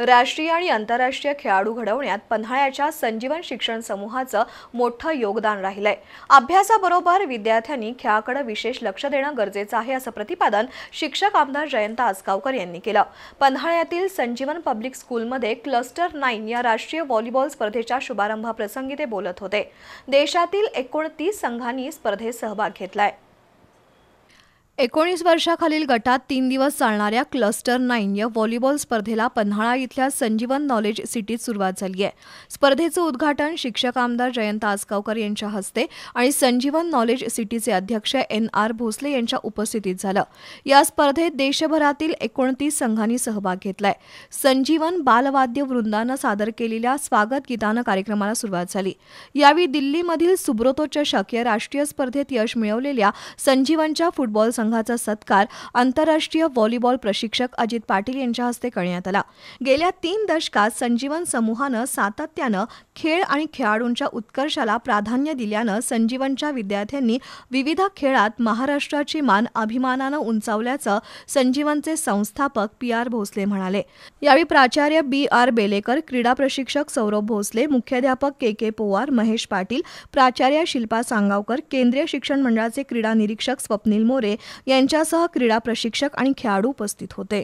राष्ट्रीय आणि आंतरराष्ट्रीय खेळाडू घडवण्यात पन्हाळ्याच्या संजीवन शिक्षण समूहाचं मोठं योगदान राहिलंय अभ्यासाबरोबर विद्यार्थ्यांनी खेळाकडे विशेष लक्ष देणं गरजेचं आहे असं प्रतिपादन शिक्षक आमदार जयंत आसगावकर यांनी केलं पन्हाळ्यातील संजीवन पब्लिक स्कूलमध्ये क्लस्टर नाईन या राष्ट्रीय व्हॉलीबॉल स्पर्धेच्या शुभारंभाप्रसंगी ते बोलत होते देशातील एकोणतीस संघांनी स्पर्धेत सहभाग आहे एकोणीस वर्षाखालील गटात तीन दिवस चालणाऱ्या क्लस्टर नाईन या व्हॉलीबॉल स्पर्धेला पन्हाळा इथल्या संजीवन नॉलेज सिटीत सुरुवात झाली आहे स्पर्धेचं उद्घाटन शिक्षक आमदार जयंत आसगावकर यांच्या हस्ते आणि संजीवन नॉलेज सिटीचे अध्यक्ष एन आर भोसले यांच्या उपस्थितीत झालं या स्पर्धेत देशभरातील एकोणतीस संघांनी सहभाग घेतलाय संजीवन बालवाद्य वृंदानं सादर केलेल्या स्वागत गीतानं कार्यक्रमाला सुरुवात झाली यावेळी दिल्लीमधील सुब्रोतो चषक या राष्ट्रीय स्पर्धेत यश मिळवलेल्या संजीवनच्या फुटबॉल संघ संघाचा सत्कार आंतरराष्ट्रीय व्हॉलीबॉल प्रशिक्षक अजित पाटील यांच्या हस्ते करण्यात आला गेल्या तीन दशकात संजीवन समूहानं सातत्यानं खेळ आणि खेळाडूंच्या उत्कर्षाला प्राधान्य दिल्यानं संजीवनच्या विद्यार्थ्यांनी विविध खेळात महाराष्ट्राची मान अभिमानानं उंचावल्याचं संजीवनचे संस्थापक पी आर भोसले म्हणाले यावेळी प्राचार्य बी आर बेलेकर क्रीडा प्रशिक्षक सौरभ भोसले मुख्याध्यापक के के पोवार महेश पाटील प्राचार्य शिल्पा सांगावकर केंद्रीय शिक्षण मंडळाचे क्रीडा निरीक्षक स्वप्नील मोरे यांच्यासह क्रीडा प्रशिक्षक आणि खेळाडू उपस्थित होते